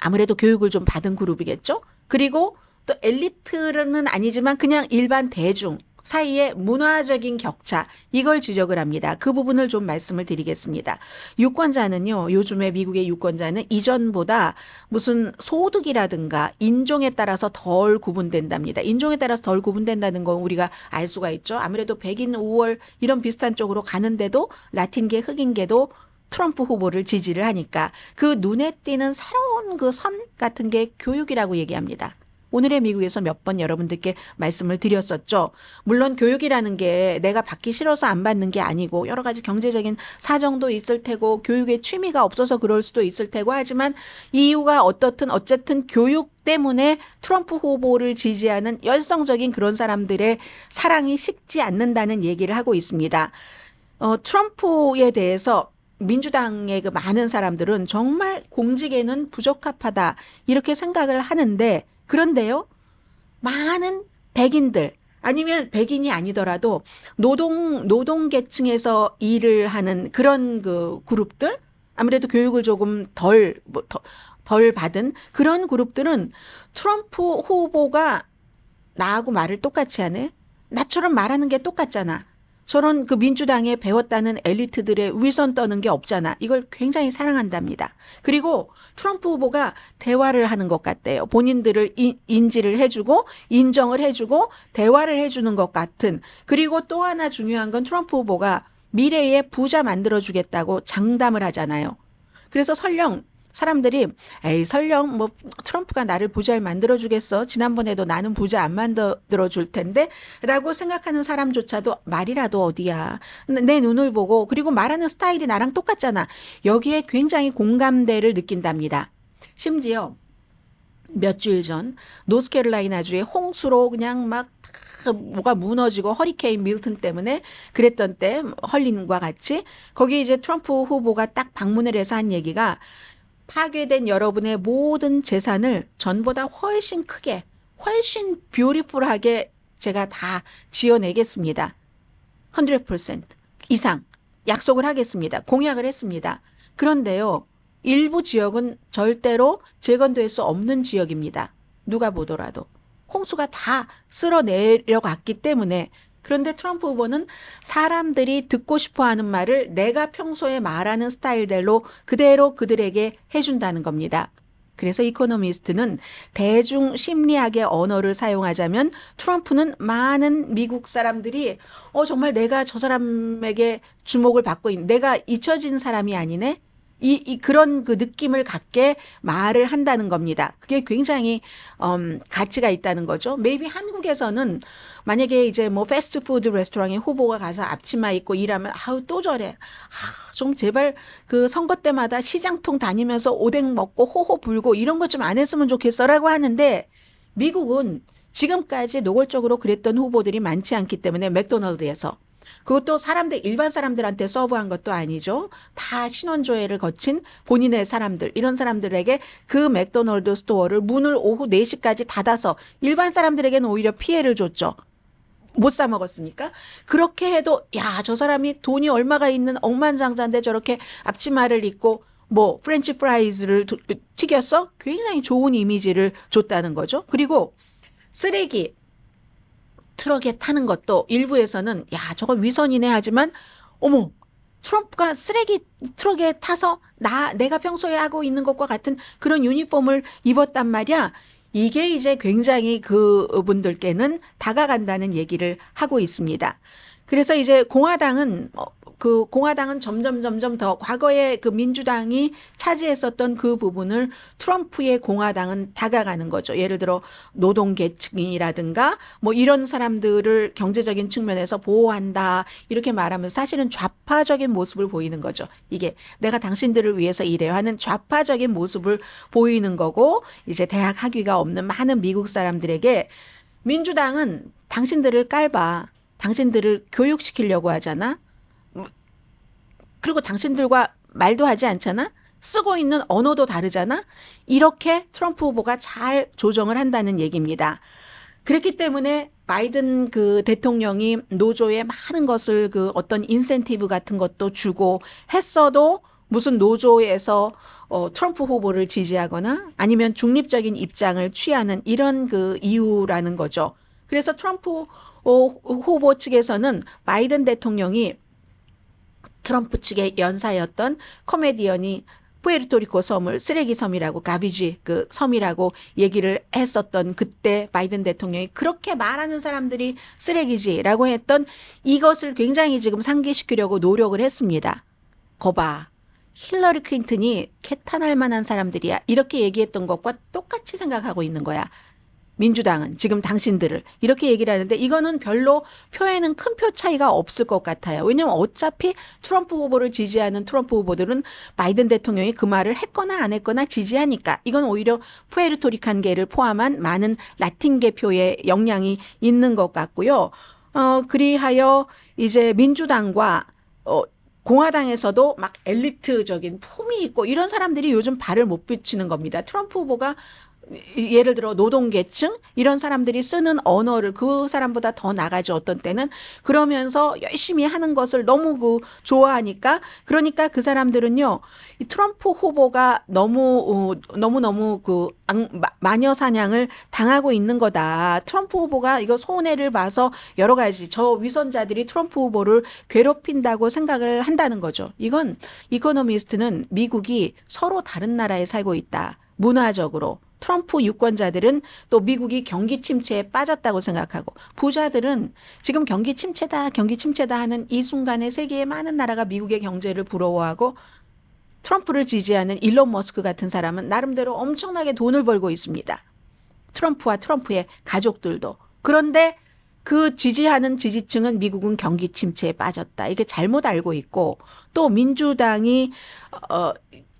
아무래도 교육을 좀 받은 그룹이겠죠. 그리고 또 엘리트는 아니지만 그냥 일반 대중 사이의 문화적인 격차 이걸 지적을 합니다. 그 부분을 좀 말씀을 드리겠습니다. 유권자는요. 요즘에 미국의 유권자는 이전보다 무슨 소득이라든가 인종에 따라서 덜 구분된답니다. 인종에 따라서 덜 구분된다는 건 우리가 알 수가 있죠. 아무래도 백인 우월 이런 비슷한 쪽으로 가는데도 라틴계 흑인계도 트럼프 후보를 지지를 하니까 그 눈에 띄는 새로운 그 선 같은 게 교육이라고 얘기합니다. 오늘의 미국에서 몇 번 여러분들께 말씀을 드렸었죠. 물론 교육이라는 게 내가 받기 싫어서 안 받는 게 아니고 여러 가지 경제적인 사정도 있을 테고 교육에 취미가 없어서 그럴 수도 있을 테고 하지만 이유가 어떻든 어쨌든 교육 때문에 트럼프 후보를 지지하는 열성적인 그런 사람들의 사랑이 식지 않는다는 얘기를 하고 있습니다. 어, 트럼프에 대해서 민주당의 그 많은 사람들은 정말 공직에는 부적합하다 이렇게 생각을 하는데 그런데요, 많은 백인들, 아니면 백인이 아니더라도 노동, 노동계층에서 일을 하는 그런 그 그룹들, 아무래도 교육을 조금 덜, 뭐, 더, 덜 받은 그런 그룹들은 트럼프 후보가 나하고 말을 똑같이 하네? 나처럼 말하는 게 똑같잖아. 저런 그 민주당에 배웠다는 엘리트들의 위선 떠는 게 없잖아. 이걸 굉장히 사랑한답니다. 그리고 트럼프 후보가 대화를 하는 것 같대요. 본인들을 인, 지를 해주고 인정을 해주고 대화를 해주는 것 같은. 그리고 또 하나 중요한 건 트럼프 후보가 미래에 부자 만들어주겠다고 장담을 하잖아요. 그래서 설령 사람들이 에이 설령 뭐 트럼프가 나를 부자를 만들어 주겠어 지난번에도 나는 부자 안 만들어 줄 텐데라고 생각하는 사람조차도 말이라도 어디야 내 눈을 보고 그리고 말하는 스타일이 나랑 똑같잖아 여기에 굉장히 공감대를 느낀답니다. 심지어 몇 주일 전 노스캐롤라이나주의 홍수로 그냥 막 뭐가 무너지고 허리케인 밀턴 때문에 그랬던 때 헐린과 같이 거기 이제 트럼프 후보가 딱 방문을 해서 한 얘기가 파괴된 여러분의 모든 재산을 전보다 훨씬 크게 훨씬 뷰티풀하게 제가 다 지어내겠습니다. 100% 이상 약속을 하겠습니다. 공약을 했습니다. 그런데요. 일부 지역은 절대로 재건될 수 없는 지역입니다. 누가 보더라도. 홍수가 다 쓸어 내려갔기 때문에 그런데 트럼프 후보는 사람들이 듣고 싶어 하는 말을 내가 평소에 말하는 스타일대로 그대로 그들에게 해준다는 겁니다. 그래서 이코노미스트는 대중 심리학의 언어를 사용하자면 트럼프는 많은 미국 사람들이 어 정말 내가 저 사람에게 주목을 받고 있는 내가 잊혀진 사람이 아니네 이, 이 그런 그 느낌을 갖게 말을 한다는 겁니다. 그게 굉장히 음, 가치가 있다는 거죠. maybe 한국에서는 만약에 이제 뭐 패스트푸드 레스토랑에 후보가 가서 앞치마 입고 일하면 아우 또 저래. 아, 좀 제발 그 선거 때마다 시장통 다니면서 오뎅 먹고 호호 불고 이런 것 좀 안 했으면 좋겠어라고 하는데 미국은 지금까지 노골적으로 그랬던 후보들이 많지 않기 때문에 맥도날드에서 그것도 사람들 일반 사람들한테 서브한 것도 아니죠. 다 신원조회를 거친 본인의 사람들 이런 사람들에게 그 맥도널드 스토어를 문을 오후 4시까지 닫아서 일반 사람들에게는 오히려 피해를 줬죠. 못 사 먹었으니까 그렇게 해도 야 저 사람이 돈이 얼마가 있는 억만장자인데 저렇게 앞치마를 입고 뭐 프렌치 프라이즈를 튀겼어 굉장히 좋은 이미지를 줬다는 거죠. 그리고 쓰레기 트럭에 타는 것도 일부에서는 야 저거 위선이네 하지만 어머 트럼프가 쓰레기 트럭에 타서 나 내가 평소에 하고 있는 것과 같은 그런 유니폼을 입었단 말이야. 이게 이제 굉장히 그분들께는 다가간다는 얘기를 하고 있습니다. 그래서 이제 공화당은 뭐그 공화당은 점점 점점 더 과거에 그 민주당이 차지했었던 그 부분을 트럼프의 공화당은 다가가는 거죠. 예를 들어 노동 계층이라든가 뭐 이런 사람들을 경제적인 측면에서 보호한다 이렇게 말하면서 사실은 좌파적인 모습을 보이는 거죠. 이게 내가 당신들을 위해서 일해요 하는 좌파적인 모습을 보이는 거고 이제 대학 학위가 없는 많은 미국 사람들에게 민주당은 당신들을 깔봐. 당신들을 교육시키려고 하잖아. 그리고 당신들과 말도 하지 않잖아? 쓰고 있는 언어도 다르잖아? 이렇게 트럼프 후보가 잘 조정을 한다는 얘기입니다. 그렇기 때문에 바이든 그 대통령이 노조에 많은 것을 그 어떤 인센티브 같은 것도 주고 했어도 무슨 노조에서 어, 트럼프 후보를 지지하거나 아니면 중립적인 입장을 취하는 이런 그 이유라는 거죠. 그래서 트럼프 어, 후보 측에서는 바이든 대통령이 트럼프 측의 연사였던 코미디언이 푸에르토리코 섬을 쓰레기 섬이라고 가비지 그 섬이라고 얘기를 했었던 그때 바이든 대통령이 그렇게 말하는 사람들이 쓰레기지라고 했던 이것을 굉장히 지금 상기시키려고 노력을 했습니다. 거봐. 힐러리 클린턴이 개탄할 만한 사람들이야. 이렇게 얘기했던 것과 똑같이 생각하고 있는 거야. 민주당은 지금 당신들을 이렇게 얘기를 하는데 이거는 별로 표에는 큰 표 차이가 없을 것 같아요. 왜냐하면 어차피 트럼프 후보를 지지하는 트럼프 후보들은 바이든 대통령이 그 말을 했거나 안 했거나 지지하니까 이건 오히려 푸에르토리칸계를 포함한 많은 라틴계 표의 영향이 있는 것 같고요. 어, 그리하여 이제 민주당과 어, 공화당에서도 막 엘리트적인 품이 있고 이런 사람들이 요즘 발을 못 비치는 겁니다. 트럼프 후보가 예를 들어 노동계층 이런 사람들이 쓰는 언어를 그 사람보다 더 나가지 어떤 때는 그러면서 열심히 하는 것을 너무 그 좋아하니까 그러니까 그 사람들은요 이 트럼프 후보가 너무 어, 너무 너무 그 마녀 사냥을 당하고 있는 거다 트럼프 후보가 이거 손해를 봐서 여러 가지 저 위선자들이 트럼프 후보를 괴롭힌다고 생각을 한다는 거죠 이건 이코노미스트는 미국이 서로 다른 나라에 살고 있다 문화적으로 트럼프 유권자들은 또 미국이 경기 침체에 빠졌다고 생각하고 부자들은 지금 경기 침체다, 경기 침체다 하는 이 순간에 세계의 많은 나라가 미국의 경제를 부러워하고 트럼프를 지지하는 일론 머스크 같은 사람은 나름대로 엄청나게 돈을 벌고 있습니다. 트럼프와 트럼프의 가족들도. 그런데 그 지지하는 지지층은 미국은 경기 침체에 빠졌다. 이렇게 잘못 알고 있고 또 민주당이 어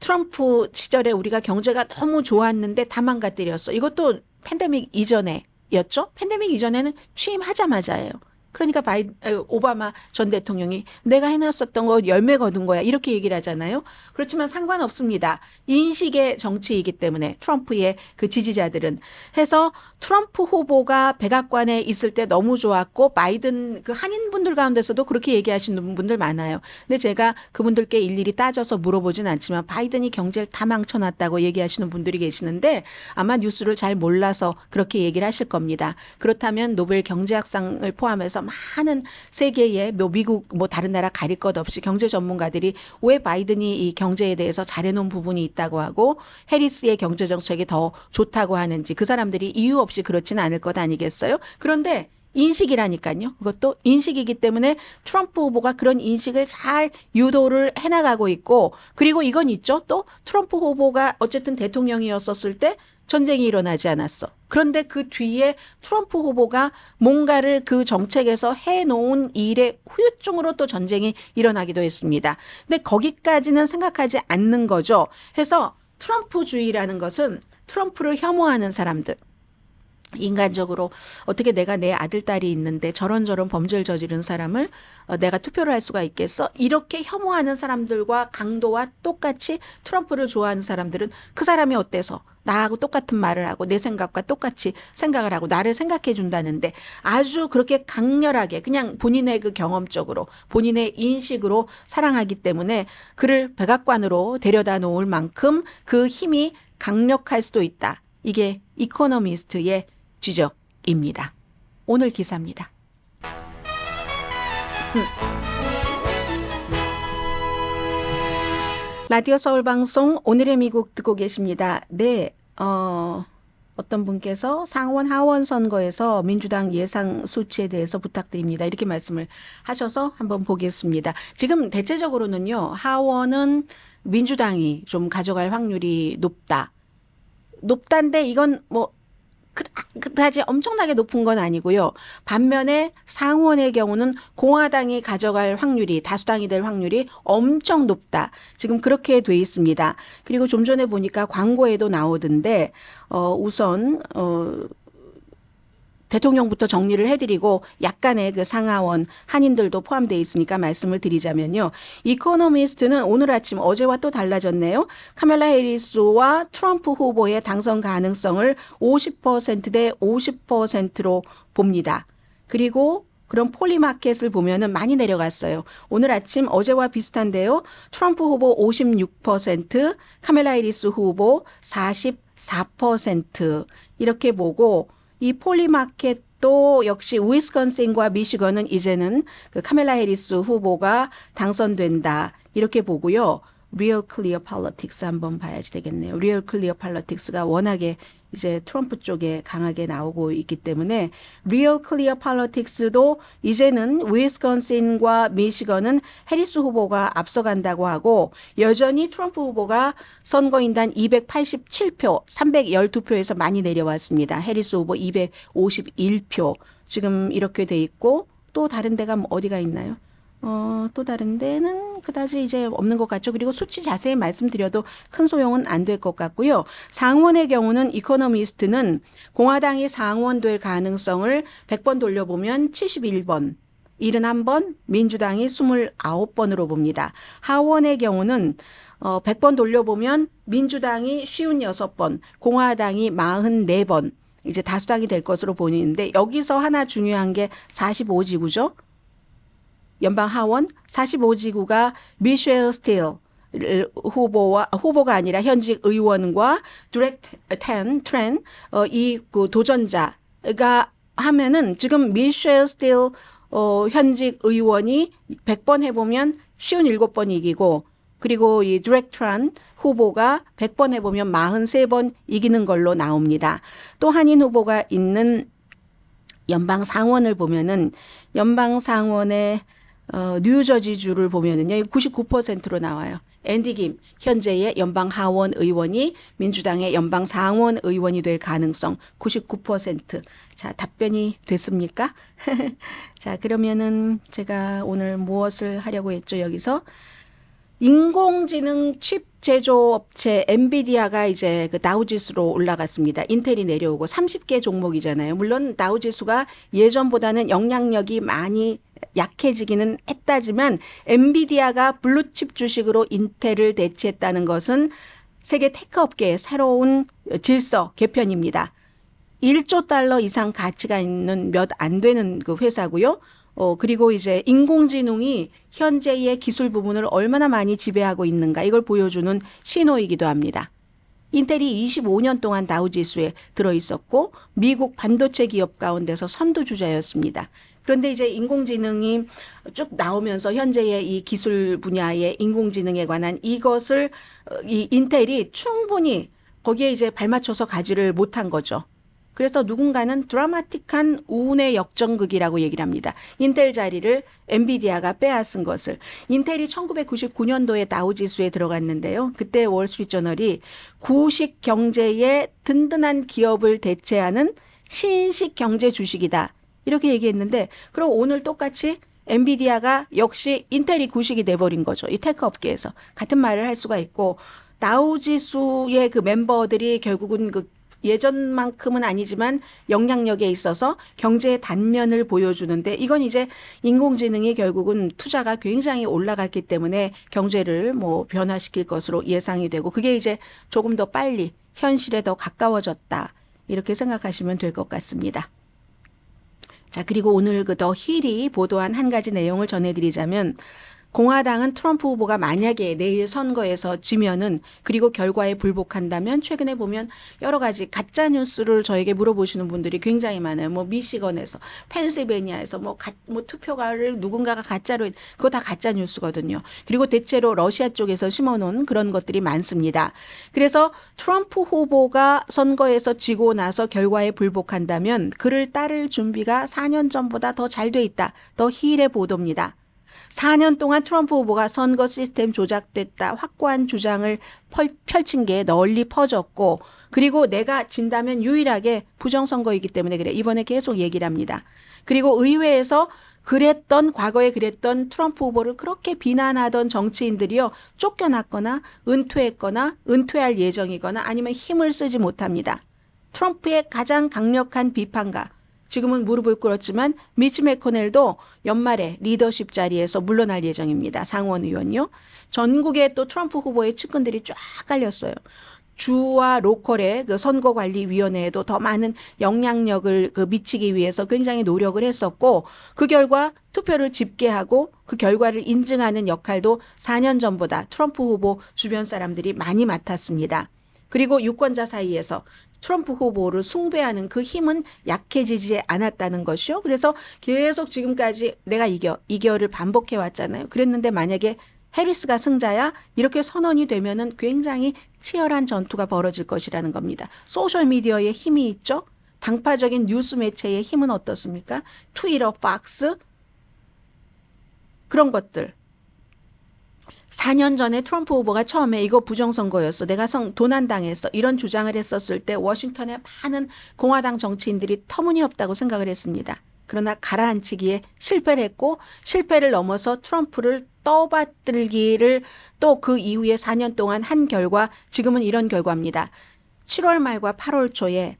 트럼프 시절에 우리가 경제가 너무 좋았는데 다 망가뜨렸어. 이것도 팬데믹 이전에였죠. 팬데믹 이전에는 취임하자마자예요. 그러니까 바이 오바마 전 대통령이 내가 해놨었던 거 열매 거둔 거야 이렇게 얘기를 하잖아요. 그렇지만 상관없습니다. 인식의 정치이기 때문에 트럼프의 그 지지자들은 해서 트럼프 후보가 백악관에 있을 때 너무 좋았고 바이든 그 한인분들 가운데서도 그렇게 얘기하시는 분들 많아요. 근데 제가 그분들께 일일이 따져서 물어보진 않지만 바이든이 경제를 다 망쳐놨다고 얘기하시는 분들이 계시는데 아마 뉴스를 잘 몰라서 그렇게 얘기를 하실 겁니다. 그렇다면 노벨 경제학상을 포함해서 많은 세계의 뭐 미국 뭐 다른 나라 가릴 것 없이 경제 전문가들이 왜 바이든이 이 경제에 대해서 잘해놓은 부분이 있다고 하고 해리스의 경제 정책이 더 좋다고 하는지 그 사람들이 이유 없이 그렇지는 않을 것 아니겠어요? 그런데 인식이라니까요. 그것도 인식이기 때문에 트럼프 후보가 그런 인식을 잘 유도를 해나가고 있고 그리고 이건 있죠. 또 트럼프 후보가 어쨌든 대통령이었었을 때 전쟁이 일어나지 않았어. 그런데 그 뒤에 트럼프 후보가 뭔가를 그 정책에서 해놓은 일의 후유증으로 또 전쟁이 일어나기도 했습니다. 근데 거기까지는 생각하지 않는 거죠. 해서 트럼프주의라는 것은 트럼프를 혐오하는 사람들, 인간적으로 어떻게 내가 내 아들 딸이 있는데 저런 저런 범죄를 저지른 사람을 어, 내가 투표를 할 수가 있겠어? 이렇게 혐오하는 사람들과 강도와 똑같이 트럼프를 좋아하는 사람들은 그 사람이 어때서 나하고 똑같은 말을 하고 내 생각과 똑같이 생각을 하고 나를 생각해 준다는데 아주 그렇게 강렬하게 그냥 본인의 그 경험적으로 본인의 인식으로 사랑하기 때문에 그를 백악관으로 데려다 놓을 만큼 그 힘이 강력할 수도 있다. 이게 이코노미스트의 지적입니다. 오늘 기사입니다. 라디오 서울 방송 오늘의 미국 듣고 계십니다. 네, 어, 어떤 분께서 상원 하원 선거에서 민주당 예상 수치에 대해서 부탁드립니다. 이렇게 말씀을 하셔서 한번 보겠습니다. 지금 대체적으로는요, 하원은 민주당이 좀 가져갈 확률이 높다. 높단데 이건 뭐 그다지 그 엄청나게 높은 건 아니고요. 반면에 상원의 경우는 공화당이 가져갈 확률이 다수당이 될 확률이 엄청 높다. 지금 그렇게 돼 있습니다. 그리고 좀 전에 보니까 광고에도 나오던데 어 우선 어 대통령부터 정리를 해드리고 약간의 그 상하원 한인들도 포함되어 있으니까 말씀을 드리자면요. 이코노미스트는 오늘 아침 어제와 또 달라졌네요. 카멜라 해리스와 트럼프 후보의 당선 가능성을 50%대 50%로 봅니다. 그리고 그런 폴리마켓을 보면은 많이 내려갔어요. 오늘 아침 어제와 비슷한데요. 트럼프 후보 56%, 카멜라 이리스 후보 44% 이렇게 보고 이 폴리마켓 또 역시 위스콘신과 미시건은 이제는 그 카멜라 해리스 후보가 당선된다 이렇게 보고요. 리얼 클리어 팔러틱스 한번 봐야지 되겠네요. 리얼 클리어 팔러틱스가 워낙에 이제 트럼프 쪽에 강하게 나오고 있기 때문에 리얼 클리어 팔러틱스도 이제는 위스콘신과 미시건은 해리스 후보가 앞서간다고 하고 여전히 트럼프 후보가 선거인단 287표, 312표에서 많이 내려왔습니다. 해리스 후보 251표 지금 이렇게 돼 있고 또 다른 데가 뭐 어디가 있나요? 어, 또 다른 데는 그다지 이제 없는 것 같죠. 그리고 수치 자세히 말씀드려도 큰 소용은 안 될 것 같고요. 상원의 경우는 이코노미스트는 공화당이 상원될 가능성을 100번 돌려보면 71번, 71번, 민주당이 29번으로 봅니다. 하원의 경우는 어, 100번 돌려보면 민주당이 56번, 공화당이 44번, 이제 다수당이 될 것으로 보이는데 여기서 하나 중요한 게 45지구죠. 연방 하원 45지구가 미셸 스틸 후보와 후보가 아니라 현직 의원과 드렉트 텐 트렌 어, 이그 도전자가 하면은 지금 미셸 스틸 어, 현직 의원이 100번 해보면 쉬운 7번 이기고 그리고 이 드렉트란 후보가 100번 해보면 43번 이기는 걸로 나옵니다. 또 한인 후보가 있는 연방 상원을 보면은 연방 상원의 어, 뉴저지주를 보면은요, 99%로 나와요. 앤디 김, 현재의 연방 하원 의원이 민주당의 연방 상원 의원이 될 가능성 99%. 자, 답변이 됐습니까? 자, 그러면은 제가 오늘 무엇을 하려고 했죠, 여기서? 인공지능 칩 제조업체 엔비디아가 이제 그 다우지수로 올라갔습니다. 인텔이 내려오고 30개 종목이잖아요. 물론 다우지수가 예전보다는 영향력이 많이 약해지기는 했다지만 엔비디아가 블루칩 주식으로 인텔을 대체했다는 것은 세계 테크 업계의 새로운 질서 개편입니다. 1조 달러 이상 가치가 있는 몇 안 되는 그 회사고요. 어, 그리고 이제 인공지능이 현재의 기술 부분을 얼마나 많이 지배하고 있는가 이걸 보여주는 신호이기도 합니다. 인텔이 25년 동안 다우지수에 들어있었고 미국 반도체 기업 가운데서 선두주자였습니다. 그런데 이제 인공지능이 쭉 나오면서 현재의 이 기술 분야의 인공지능에 관한 이것을 어, 이 인텔이 충분히 거기에 이제 발맞춰서 가지를 못한 거죠. 그래서 누군가는 드라마틱한 우운의 역전극이라고 얘기를 합니다. 인텔 자리를 엔비디아가 빼앗은 것을. 인텔이 1999년도에 다우지수에 들어갔는데요. 그때 월스트리트저널이 구식 경제의 든든한 기업을 대체하는 신식 경제 주식이다. 이렇게 얘기했는데 그럼 오늘 똑같이 엔비디아가 역시 인텔이 구식이 돼버린 거죠. 이 테크 업계에서 같은 말을 할 수가 있고 다우지수의 그 멤버들이 결국은 그 예전만큼은 아니지만 영향력에 있어서 경제의 단면을 보여주는데 이건 이제 인공지능이 결국은 투자가 굉장히 올라갔기 때문에 경제를 뭐 변화시킬 것으로 예상이 되고 그게 이제 조금 더 빨리 현실에 더 가까워졌다. 이렇게 생각하시면 될 것 같습니다. 자, 그리고 오늘 그 더 힐이 보도한 한 가지 내용을 전해드리자면 공화당은 트럼프 후보가 만약에 내일 선거에서 지면은 그리고 결과에 불복한다면 최근에 보면 여러 가지 가짜 뉴스를 저에게 물어보시는 분들이 굉장히 많아요. 뭐 미시건에서 펜실베니아에서 뭐, 가, 뭐 투표가를 누군가가 가짜로 그거 다 가짜 뉴스거든요. 그리고 대체로 러시아 쪽에서 심어놓은 그런 것들이 많습니다. 그래서 트럼프 후보가 선거에서 지고 나서 결과에 불복한다면 그를 따를 준비가 4년 전보다 더 잘 돼 있다. 더 힐의 보도입니다. 4년 동안 트럼프 후보가 선거 시스템 조작됐다 확고한 주장을 펼, 펼친 게 널리 퍼졌고 그리고 내가 진다면 유일하게 부정선거이기 때문에 그래. 이번에 계속 얘기를 합니다. 그리고 의회에서 그랬던 과거에 그랬던 트럼프 후보를 그렇게 비난하던 정치인들이요 쫓겨났거나 은퇴했거나 은퇴할 예정이거나 아니면 힘을 쓰지 못합니다. 트럼프의 가장 강력한 비판가 지금은 무릎을 꿇었지만 미치 메코넬도 연말에 리더십 자리에서 물러날 예정입니다. 상원 의원이요. 전국에 또 트럼프 후보의 측근들이 쫙 깔렸어요. 주와 로컬의 그 선거관리위원회에도 더 많은 영향력을 그 미치기 위해서 굉장히 노력을 했었고 그 결과 투표를 집계하고 그 결과를 인증하는 역할도 4년 전보다 트럼프 후보 주변 사람들이 많이 맡았습니다. 그리고 유권자 사이에서 트럼프 후보를 숭배하는 그 힘은 약해지지 않았다는 것이요. 그래서 계속 지금까지 내가 이겨, 이겨를 반복해 왔잖아요. 그랬는데 만약에 해리스가 승자야 이렇게 선언이 되면은 굉장히 치열한 전투가 벌어질 것이라는 겁니다. 소셜 미디어의 힘이 있죠. 당파적인 뉴스 매체의 힘은 어떻습니까? 트위터, 팍스 그런 것들 4년 전에 트럼프 후보가 처음에 이거 부정선거였어. 내가 성, 도난당했어. 이런 주장을 했었을 때 워싱턴의 많은 공화당 정치인들이 터무니없다고 생각을 했습니다. 그러나 가라앉히기에 실패를 했고 실패를 넘어서 트럼프를 떠받들기를 또 그 이후에 4년 동안 한 결과 지금은 이런 결과입니다. 7월 말과 8월 초에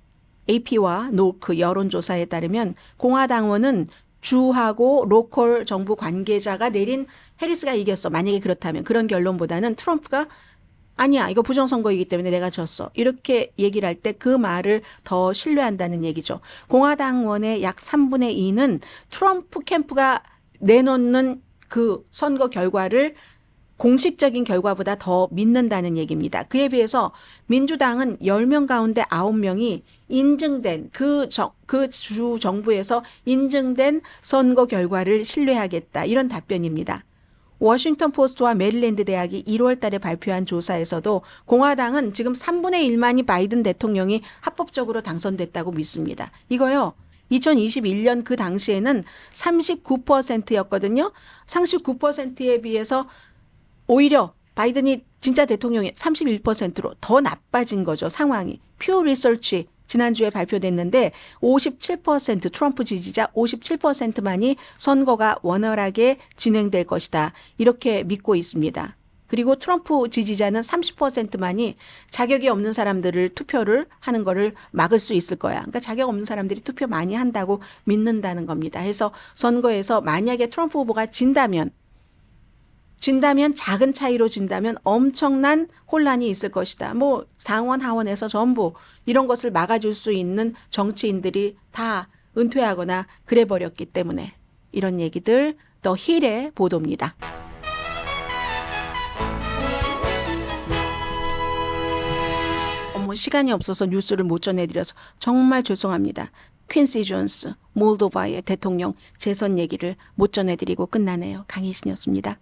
AP와 노크 그 여론조사에 따르면 공화당원은 주하고 로컬 정부 관계자가 내린 해리스가 이겼어. 만약에 그렇다면 그런 결론보다는 트럼프가 아니야 이거 부정선거이기 때문에 내가 졌어 이렇게 얘기를 할 때 그 말을 더 신뢰한다는 얘기죠 공화당원의 약 3분의 2는 트럼프 캠프가 내놓는 그 선거 결과를 공식적인 결과보다 더 믿는다는 얘기입니다. 그에 비해서 민주당은 10명 가운데 9명이 인증된 그, 그주 정부에서 인증된 선거 결과를 신뢰하겠다. 이런 답변입니다. 워싱턴 포스트와 메릴랜드 대학이 1월 달에 발표한 조사에서도 공화당은 지금 3분의 1만이 바이든 대통령이 합법적으로 당선됐다고 믿습니다. 이거요. 2021년 그 당시에는 39%였거든요. 39%에 비해서 오히려 바이든이 진짜 대통령이 31%로 더 나빠진 거죠. 상황이. 퓨 리서치 지난주에 발표됐는데 57% 트럼프 지지자 57%만이 선거가 원활하게 진행될 것이다. 이렇게 믿고 있습니다. 그리고 트럼프 지지자는 30%만이 자격이 없는 사람들을 투표를 하는 거를 막을 수 있을 거야. 그러니까 자격 없는 사람들이 투표 많이 한다고 믿는다는 겁니다. 그래서 선거에서 만약에 트럼프 후보가 진다면 진다면 작은 차이로 진다면 엄청난 혼란이 있을 것이다. 뭐 상원 하원에서 전부 이런 것을 막아줄 수 있는 정치인들이 다 은퇴하거나 그래 버렸기 때문에 이런 얘기들 더 힐의 보도입니다. 어머 시간이 없어서 뉴스를 못 전해드려서 정말 죄송합니다. 퀸시 존스 몰도바의 대통령 재선 얘기를 못 전해드리고 끝나네요. 강희신이었습니다.